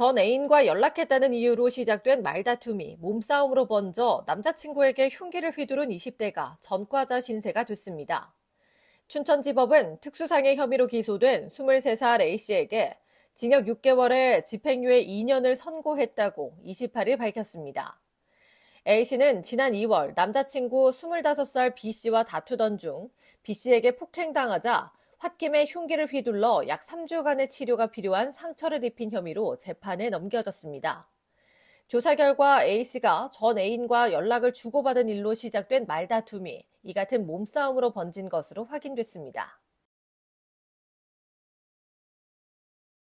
전 애인과 연락했다는 이유로 시작된 말다툼이 몸싸움으로 번져 남자친구에게 흉기를 휘두른 20대가 전과자 신세가 됐습니다. 춘천지법은 특수상해 혐의로 기소된 23살 A씨에게 징역 6개월에 집행유예 2년을 선고했다고 28일 밝혔습니다. A씨는 지난 2월 남자친구 25살 B씨와 다투던 중 B씨에게 폭행당하자 홧김에 흉기를 휘둘러 약 3주간의 치료가 필요한 상처를 입힌 혐의로 재판에 넘겨졌습니다. 조사 결과 A씨가 전 애인과 연락을 주고받은 일로 시작된 말다툼이 이 같은 몸싸움으로 번진 것으로 확인됐습니다.